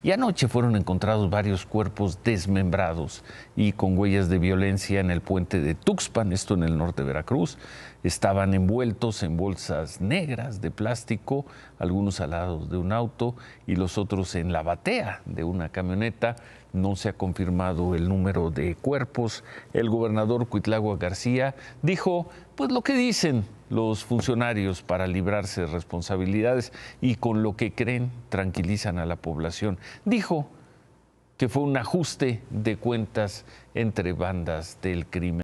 Y anoche fueron encontrados varios cuerpos desmembrados y con huellas de violencia en el puente de Tuxpan, esto en el norte de Veracruz. Estaban envueltos en bolsas negras de plástico, algunos al lado de un auto y los otros en la batea de una camioneta. No se ha confirmado el número de cuerpos. El gobernador Cuitlagua García dijo, pues lo que dicen, los funcionarios para librarse de responsabilidades y con lo que creen tranquilizan a la población. Dijo que fue un ajuste de cuentas entre bandas del crimen.